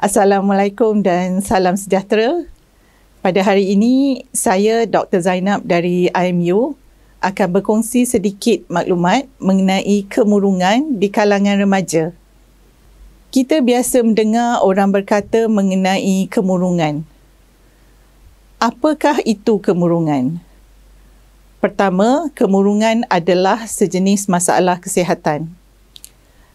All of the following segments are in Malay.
Assalamualaikum dan salam sejahtera. Pada hari ini, saya Dr. Zainab dari IMU akan berkongsi sedikit maklumat mengenai kemurungan di kalangan remaja. Kita biasa mendengar orang berkata mengenai kemurungan. Apakah itu kemurungan? Pertama, kemurungan adalah sejenis masalah kesihatan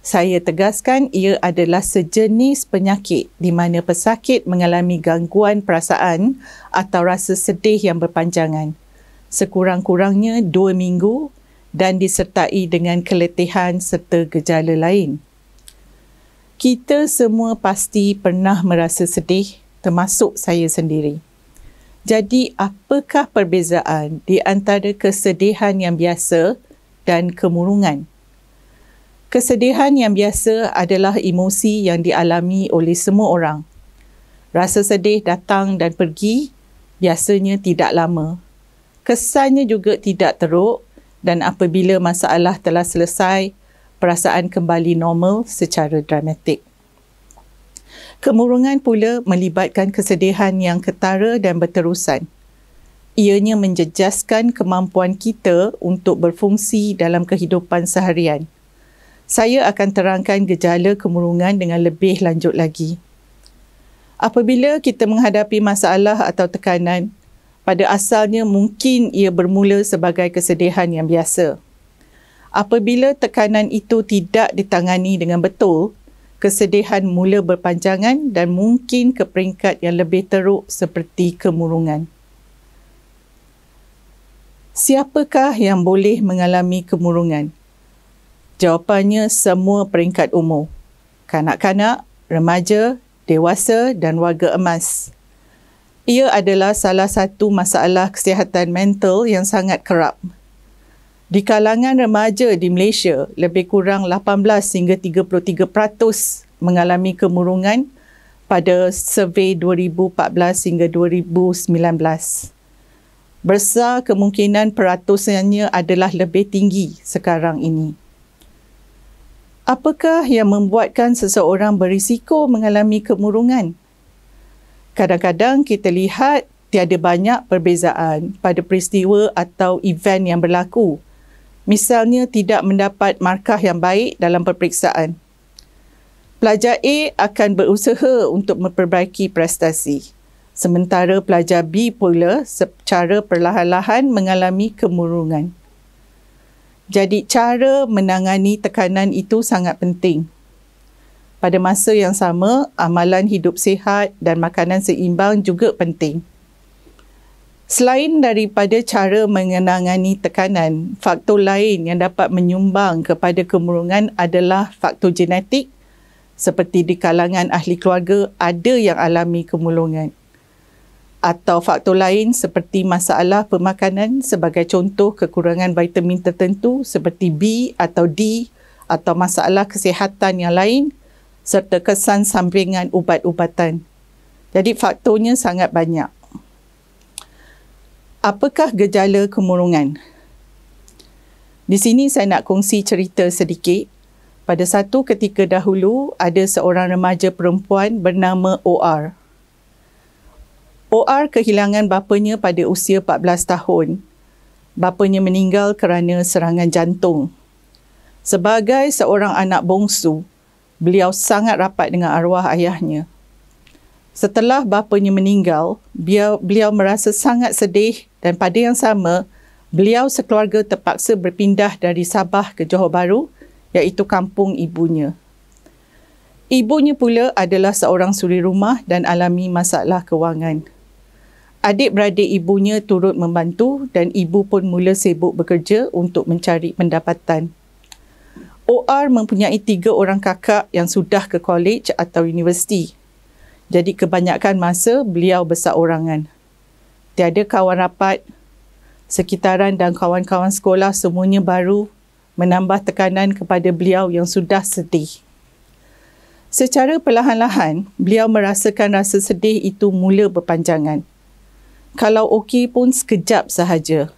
saya tegaskan ia adalah sejenis penyakit di mana pesakit mengalami gangguan perasaan atau rasa sedih yang berpanjangan sekurang-kurangnya dua minggu dan disertai dengan keletihan serta gejala lain. Kita semua pasti pernah merasa sedih termasuk saya sendiri. Jadi apakah perbezaan di antara kesedihan yang biasa dan kemurungan? Kesedihan yang biasa adalah emosi yang dialami oleh semua orang. Rasa sedih datang dan pergi biasanya tidak lama. Kesannya juga tidak teruk dan apabila masalah telah selesai, perasaan kembali normal secara dramatik. Kemurungan pula melibatkan kesedihan yang ketara dan berterusan. Ianya menjejaskan kemampuan kita untuk berfungsi dalam kehidupan seharian – saya akan terangkan gejala kemurungan dengan lebih lanjut lagi. Apabila kita menghadapi masalah atau tekanan, pada asalnya mungkin ia bermula sebagai kesedihan yang biasa. Apabila tekanan itu tidak ditangani dengan betul, kesedihan mula berpanjangan dan mungkin ke peringkat yang lebih teruk seperti kemurungan. Siapakah yang boleh mengalami kemurungan? Jawapannya semua peringkat umur. Kanak-kanak, remaja, dewasa dan warga emas. Ia adalah salah satu masalah kesihatan mental yang sangat kerap. Di kalangan remaja di Malaysia, lebih kurang 18 hingga 33% peratus mengalami kemurungan pada survei 2014 hingga 2019. Besar kemungkinan peratusannya adalah lebih tinggi sekarang ini. Apakah yang membuatkan seseorang berisiko mengalami kemurungan? Kadang-kadang kita lihat tiada banyak perbezaan pada peristiwa atau event yang berlaku. Misalnya tidak mendapat markah yang baik dalam peperiksaan. Pelajar A akan berusaha untuk memperbaiki prestasi. Sementara pelajar B pula secara perlahan-lahan mengalami kemurungan. Jadi cara menangani tekanan itu sangat penting. Pada masa yang sama, amalan hidup sihat dan makanan seimbang juga penting. Selain daripada cara mengenangani tekanan, faktor lain yang dapat menyumbang kepada kemurungan adalah faktor genetik. Seperti di kalangan ahli keluarga, ada yang alami kemurungan atau faktor lain seperti masalah pemakanan sebagai contoh kekurangan vitamin tertentu seperti B atau D atau masalah kesihatan yang lain serta kesan sampingan ubat-ubatan. Jadi faktornya sangat banyak. Apakah gejala kemurungan? Di sini saya nak kongsi cerita sedikit. Pada satu ketika dahulu, ada seorang remaja perempuan bernama OR. OR kehilangan bapanya pada usia 14 tahun. Bapanya meninggal kerana serangan jantung. Sebagai seorang anak bongsu, beliau sangat rapat dengan arwah ayahnya. Setelah bapanya meninggal, beliau, beliau merasa sangat sedih dan pada yang sama, beliau sekeluarga terpaksa berpindah dari Sabah ke Johor Bahru iaitu kampung ibunya. Ibunya pula adalah seorang suri rumah dan alami masalah kewangan adik-beradik ibunya turut membantu dan ibu pun mula sibuk bekerja untuk mencari pendapatan. OR mempunyai tiga orang kakak yang sudah ke kolej atau universiti. Jadi kebanyakan masa beliau bersaorangan. Tiada kawan rapat, sekitaran dan kawan-kawan sekolah semuanya baru menambah tekanan kepada beliau yang sudah sedih. Secara perlahan-lahan, beliau merasakan rasa sedih itu mula berpanjangan kalau okey pun sekejap sahaja.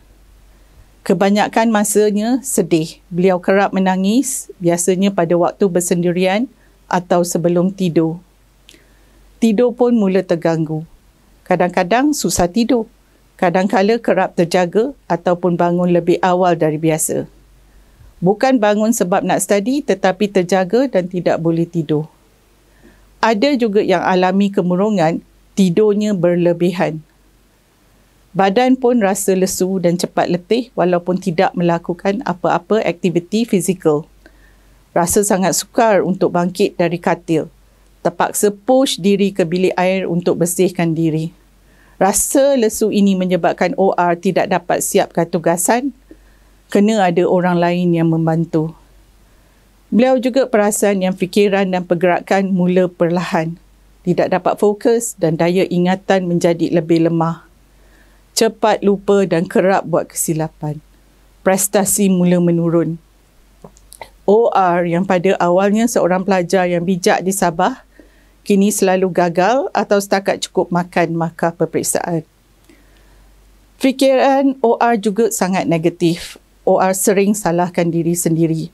Kebanyakan masanya sedih. Beliau kerap menangis, biasanya pada waktu bersendirian atau sebelum tidur. Tidur pun mula terganggu. Kadang-kadang susah tidur. Kadang-kala kerap terjaga ataupun bangun lebih awal dari biasa. Bukan bangun sebab nak study tetapi terjaga dan tidak boleh tidur. Ada juga yang alami kemurungan tidurnya berlebihan badan pun rasa lesu dan cepat letih walaupun tidak melakukan apa-apa aktiviti fizikal. Rasa sangat sukar untuk bangkit dari katil. Terpaksa push diri ke bilik air untuk bersihkan diri. Rasa lesu ini menyebabkan OR tidak dapat siapkan tugasan. Kena ada orang lain yang membantu. Beliau juga perasan yang fikiran dan pergerakan mula perlahan. Tidak dapat fokus dan daya ingatan menjadi lebih lemah cepat lupa dan kerap buat kesilapan. Prestasi mula menurun. OR yang pada awalnya seorang pelajar yang bijak di Sabah, kini selalu gagal atau setakat cukup makan maka peperiksaan. Fikiran OR juga sangat negatif. OR sering salahkan diri sendiri.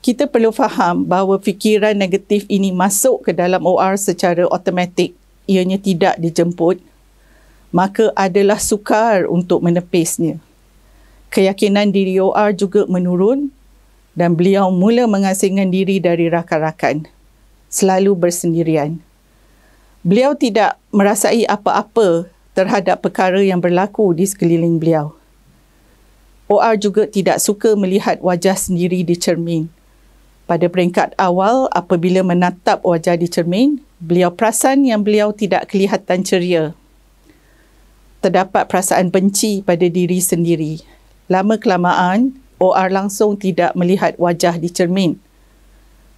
Kita perlu faham bahawa fikiran negatif ini masuk ke dalam OR secara automatik. Ianya tidak dijemput maka adalah sukar untuk menepisnya. Keyakinan diri OR juga menurun dan beliau mula mengasingkan diri dari rakan-rakan, selalu bersendirian. Beliau tidak merasai apa-apa terhadap perkara yang berlaku di sekeliling beliau. OR juga tidak suka melihat wajah sendiri di cermin. Pada peringkat awal, apabila menatap wajah di cermin, beliau perasan yang beliau tidak kelihatan ceria terdapat perasaan benci pada diri sendiri. Lama kelamaan, OR langsung tidak melihat wajah di cermin.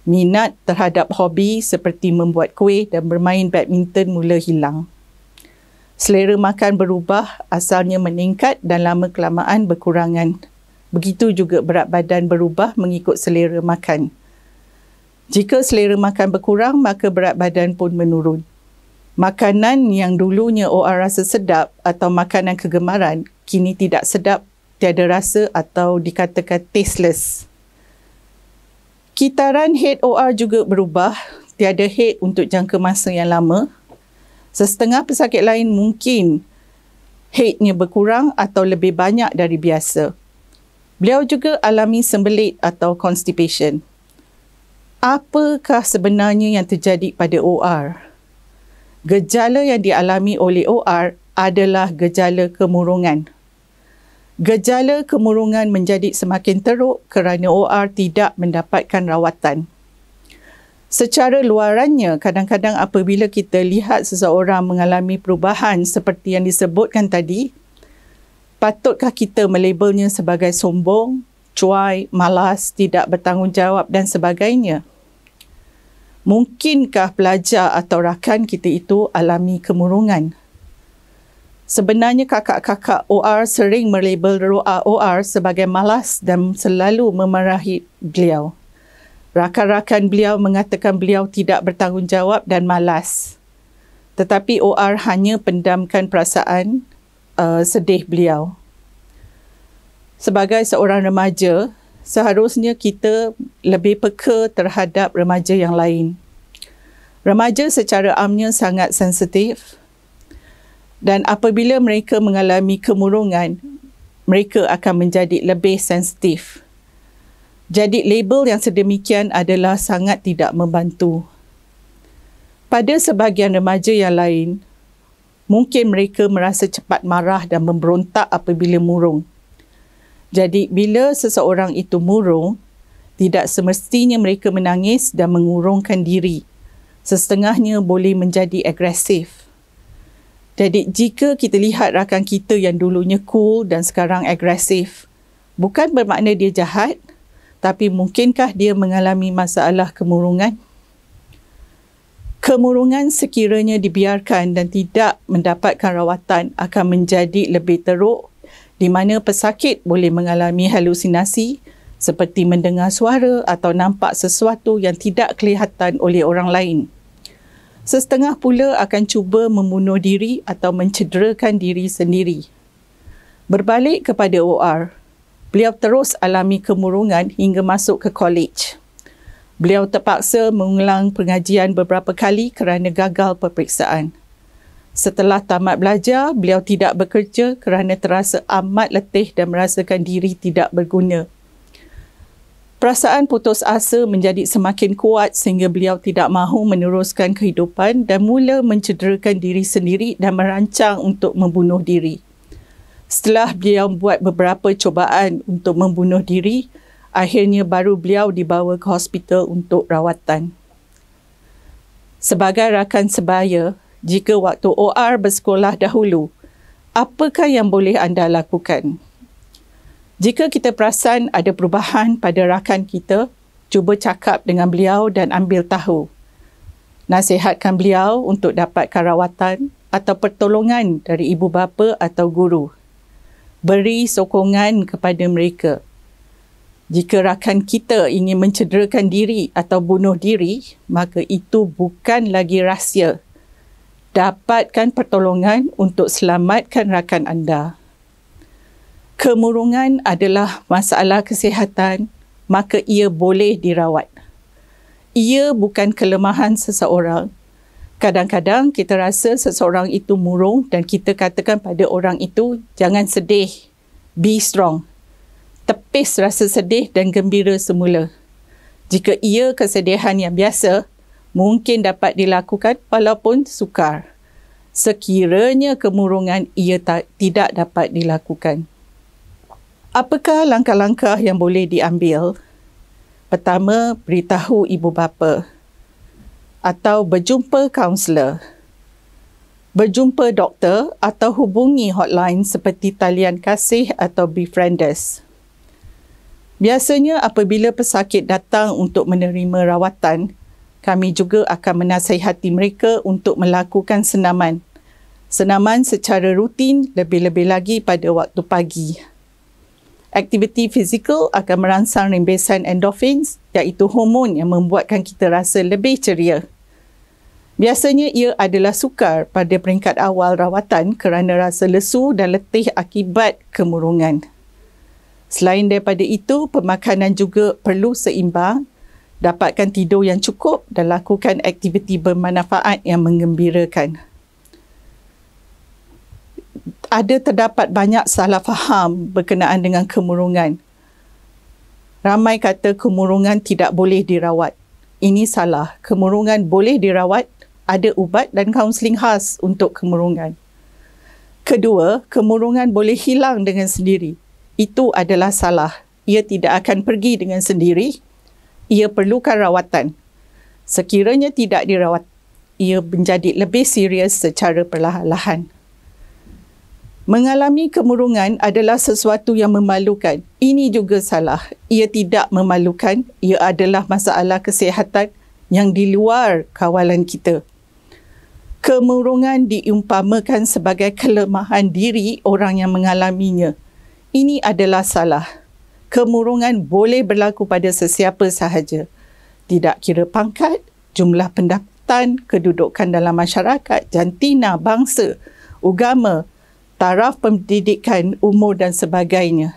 Minat terhadap hobi seperti membuat kuih dan bermain badminton mula hilang. Selera makan berubah, asalnya meningkat dan lama kelamaan berkurangan. Begitu juga berat badan berubah mengikut selera makan. Jika selera makan berkurang, maka berat badan pun menurun makanan yang dulunya orang rasa sedap atau makanan kegemaran kini tidak sedap, tiada rasa atau dikatakan tasteless. Kitaran head OR juga berubah, tiada head untuk jangka masa yang lama. Sesetengah pesakit lain mungkin headnya berkurang atau lebih banyak dari biasa. Beliau juga alami sembelit atau constipation. Apakah sebenarnya yang terjadi pada OR? OR gejala yang dialami oleh OR adalah gejala kemurungan. Gejala kemurungan menjadi semakin teruk kerana OR tidak mendapatkan rawatan. Secara luarannya, kadang-kadang apabila kita lihat seseorang mengalami perubahan seperti yang disebutkan tadi, patutkah kita melabelnya sebagai sombong, cuai, malas, tidak bertanggungjawab dan sebagainya? mungkinkah pelajar atau rakan kita itu alami kemurungan? Sebenarnya kakak-kakak OR sering melabel roa OR sebagai malas dan selalu memarahi beliau. Rakan-rakan beliau mengatakan beliau tidak bertanggungjawab dan malas. Tetapi OR hanya pendamkan perasaan uh, sedih beliau. Sebagai seorang remaja, seharusnya kita lebih peka terhadap remaja yang lain. Remaja secara amnya sangat sensitif dan apabila mereka mengalami kemurungan, mereka akan menjadi lebih sensitif. Jadi label yang sedemikian adalah sangat tidak membantu. Pada sebahagian remaja yang lain, mungkin mereka merasa cepat marah dan memberontak apabila murung. Jadi bila seseorang itu murung, tidak semestinya mereka menangis dan mengurungkan diri. Sesetengahnya boleh menjadi agresif. Jadi jika kita lihat rakan kita yang dulunya cool dan sekarang agresif, bukan bermakna dia jahat, tapi mungkinkah dia mengalami masalah kemurungan? Kemurungan sekiranya dibiarkan dan tidak mendapatkan rawatan akan menjadi lebih teruk di mana pesakit boleh mengalami halusinasi seperti mendengar suara atau nampak sesuatu yang tidak kelihatan oleh orang lain. Sesetengah pula akan cuba membunuh diri atau mencederakan diri sendiri. Berbalik kepada OR, beliau terus alami kemurungan hingga masuk ke kolej. Beliau terpaksa mengulang pengajian beberapa kali kerana gagal peperiksaan. Setelah tamat belajar, beliau tidak bekerja kerana terasa amat letih dan merasakan diri tidak berguna. Perasaan putus asa menjadi semakin kuat sehingga beliau tidak mahu meneruskan kehidupan dan mula mencederakan diri sendiri dan merancang untuk membunuh diri. Setelah beliau buat beberapa cubaan untuk membunuh diri, akhirnya baru beliau dibawa ke hospital untuk rawatan. Sebagai rakan sebaya, jika waktu OR bersekolah dahulu, apakah yang boleh anda lakukan? Jika kita perasan ada perubahan pada rakan kita, cuba cakap dengan beliau dan ambil tahu. Nasihatkan beliau untuk dapatkan rawatan atau pertolongan dari ibu bapa atau guru. Beri sokongan kepada mereka. Jika rakan kita ingin mencederakan diri atau bunuh diri, maka itu bukan lagi rahsia dapatkan pertolongan untuk selamatkan rakan anda. Kemurungan adalah masalah kesihatan, maka ia boleh dirawat. Ia bukan kelemahan seseorang. Kadang-kadang kita rasa seseorang itu murung dan kita katakan pada orang itu, jangan sedih, be strong. Tepis rasa sedih dan gembira semula. Jika ia kesedihan yang biasa, mungkin dapat dilakukan walaupun sukar sekiranya kemurungan ia ta- tidak dapat dilakukan. Apakah langkah-langkah yang boleh diambil? Pertama, beritahu ibu bapa atau berjumpa kaunselor. Berjumpa doktor atau hubungi hotline seperti talian kasih atau befrienders. Biasanya apabila pesakit datang untuk menerima rawatan, kami juga akan menasihati mereka untuk melakukan senaman. Senaman secara rutin lebih-lebih lagi pada waktu pagi. Aktiviti fizikal akan merangsang rembesan endorphins iaitu hormon yang membuatkan kita rasa lebih ceria. Biasanya ia adalah sukar pada peringkat awal rawatan kerana rasa lesu dan letih akibat kemurungan. Selain daripada itu, pemakanan juga perlu seimbang dapatkan tidur yang cukup dan lakukan aktiviti bermanfaat yang mengembirakan. Ada terdapat banyak salah faham berkenaan dengan kemurungan. Ramai kata kemurungan tidak boleh dirawat. Ini salah. Kemurungan boleh dirawat. Ada ubat dan kaunseling khas untuk kemurungan. Kedua, kemurungan boleh hilang dengan sendiri. Itu adalah salah. Ia tidak akan pergi dengan sendiri ia perlukan rawatan. Sekiranya tidak dirawat, ia menjadi lebih serius secara perlahan-lahan. Mengalami kemurungan adalah sesuatu yang memalukan. Ini juga salah. Ia tidak memalukan. Ia adalah masalah kesihatan yang di luar kawalan kita. Kemurungan diumpamakan sebagai kelemahan diri orang yang mengalaminya. Ini adalah salah kemurungan boleh berlaku pada sesiapa sahaja. Tidak kira pangkat, jumlah pendapatan, kedudukan dalam masyarakat, jantina, bangsa, agama, taraf pendidikan, umur dan sebagainya.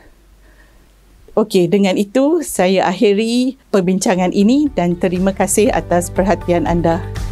Okey, dengan itu saya akhiri perbincangan ini dan terima kasih atas perhatian anda.